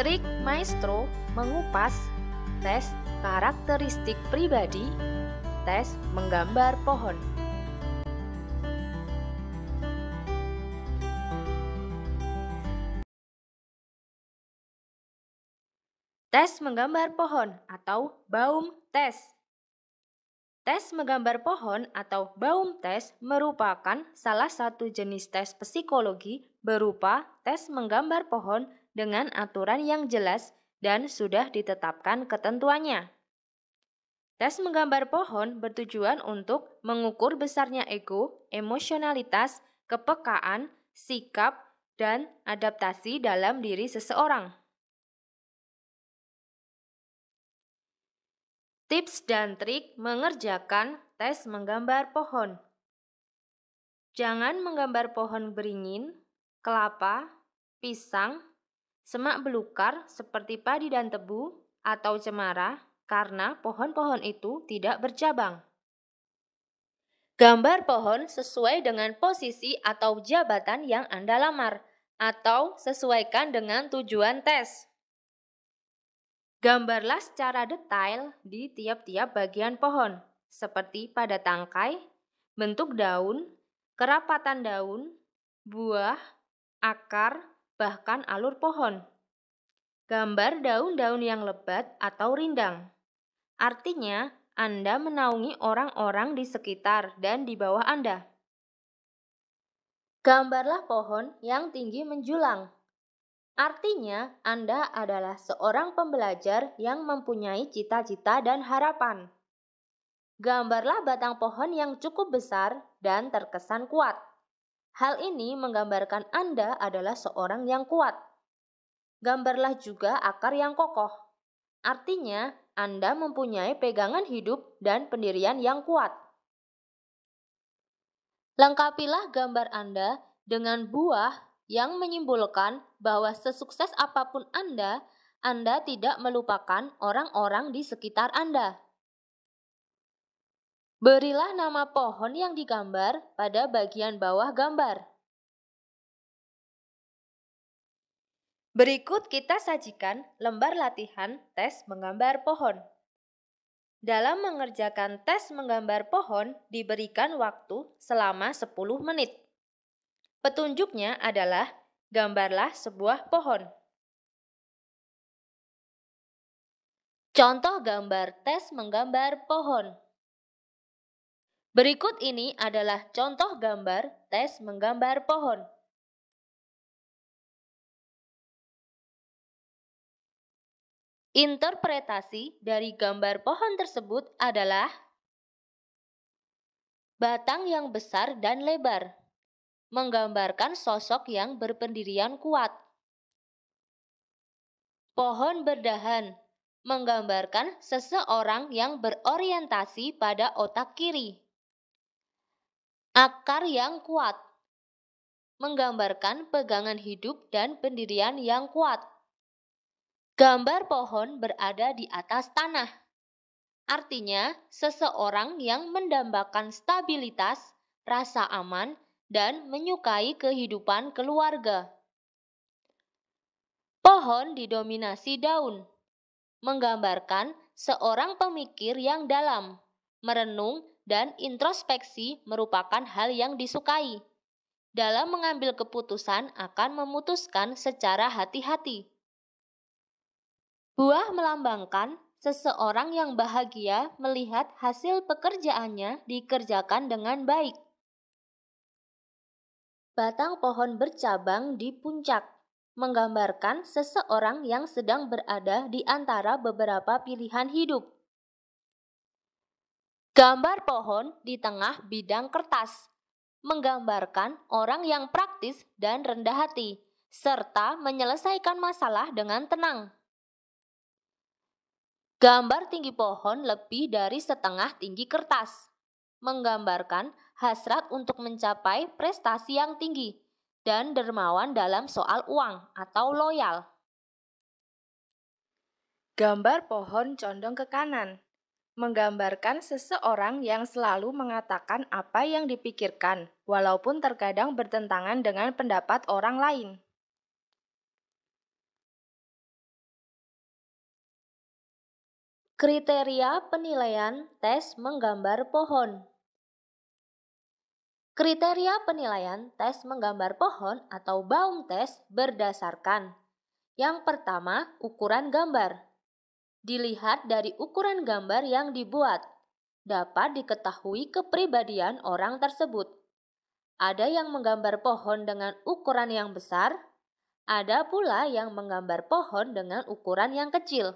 Trik Maestro mengupas tes karakteristik pribadi, tes menggambar pohon. Tes menggambar pohon atau Baum tes Tes menggambar pohon atau Baum tes merupakan salah satu jenis tes psikologi berupa tes menggambar pohon dengan aturan yang jelas dan sudah ditetapkan ketentuannya. Tes menggambar pohon bertujuan untuk mengukur besarnya ego, emosionalitas, kepekaan, sikap, dan adaptasi dalam diri seseorang. Tips dan trik mengerjakan tes menggambar pohon. Jangan menggambar pohon beringin, kelapa, pisang, Semak belukar seperti padi dan tebu atau cemara karena pohon-pohon itu tidak bercabang. Gambar pohon sesuai dengan posisi atau jabatan yang Anda lamar atau sesuaikan dengan tujuan tes. Gambarlah secara detail di tiap-tiap bagian pohon, seperti pada tangkai, bentuk daun, kerapatan daun, buah, akar, bahkan alur pohon. Gambar daun-daun yang lebat atau rindang. Artinya, Anda menaungi orang-orang di sekitar dan di bawah Anda. Gambarlah pohon yang tinggi menjulang. Artinya, Anda adalah seorang pembelajar yang mempunyai cita-cita dan harapan. Gambarlah batang pohon yang cukup besar dan terkesan kuat. Hal ini menggambarkan Anda adalah seorang yang kuat. Gambarlah juga akar yang kokoh. Artinya, Anda mempunyai pegangan hidup dan pendirian yang kuat. Lengkapilah gambar Anda dengan buah yang menyimpulkan bahwa sesukses apapun Anda, Anda tidak melupakan orang-orang di sekitar Anda. Berilah nama pohon yang digambar pada bagian bawah gambar. Berikut kita sajikan lembar latihan tes menggambar pohon. Dalam mengerjakan tes menggambar pohon diberikan waktu selama 10 menit. Petunjuknya adalah gambarlah sebuah pohon. Contoh gambar tes menggambar pohon. Berikut ini adalah contoh gambar tes menggambar pohon. Interpretasi dari gambar pohon tersebut adalah batang yang besar dan lebar, menggambarkan sosok yang berpendirian kuat. Pohon berdahan, menggambarkan seseorang yang berorientasi pada otak kiri. Akar yang kuat menggambarkan pegangan hidup dan pendirian yang kuat. Gambar pohon berada di atas tanah. Artinya, seseorang yang mendambakan stabilitas, rasa aman, dan menyukai kehidupan keluarga. Pohon didominasi daun, menggambarkan seorang pemikir yang dalam, merenung dan introspeksi merupakan hal yang disukai. Dalam mengambil keputusan akan memutuskan secara hati-hati. Buah melambangkan seseorang yang bahagia melihat hasil pekerjaannya dikerjakan dengan baik. Batang pohon bercabang di puncak menggambarkan seseorang yang sedang berada di antara beberapa pilihan hidup Gambar pohon di tengah bidang kertas menggambarkan orang yang praktis dan rendah hati, serta menyelesaikan masalah dengan tenang. Gambar tinggi pohon lebih dari setengah tinggi kertas, menggambarkan hasrat untuk mencapai prestasi yang tinggi dan dermawan dalam soal uang atau loyal. Gambar pohon condong ke kanan menggambarkan seseorang yang selalu mengatakan apa yang dipikirkan, walaupun terkadang bertentangan dengan pendapat orang lain. Kriteria penilaian tes menggambar pohon. Kriteria penilaian tes menggambar pohon atau Baum tes berdasarkan yang pertama, ukuran gambar dilihat dari ukuran gambar yang dibuat. Dapat diketahui kepribadian orang tersebut. Ada yang menggambar pohon dengan ukuran yang besar, ada pula yang menggambar pohon dengan ukuran yang kecil.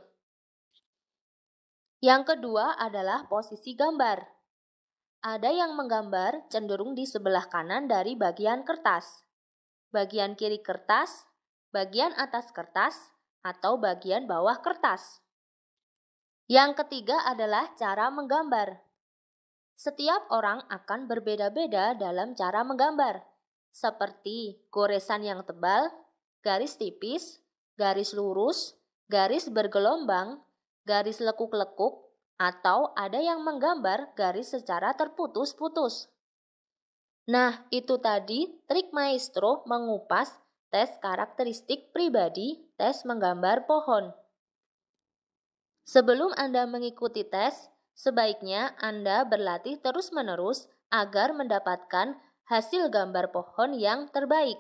Yang kedua adalah posisi gambar. Ada yang menggambar cenderung di sebelah kanan dari bagian kertas, bagian kiri kertas, bagian atas kertas, atau bagian bawah kertas. Yang ketiga adalah cara menggambar. Setiap orang akan berbeda-beda dalam cara menggambar, seperti goresan yang tebal, garis tipis, garis lurus, garis bergelombang, garis lekuk-lekuk, atau ada yang menggambar garis secara terputus-putus. Nah, itu tadi trik maestro mengupas tes karakteristik pribadi, tes menggambar pohon. Sebelum Anda mengikuti tes, sebaiknya Anda berlatih terus-menerus agar mendapatkan hasil gambar pohon yang terbaik.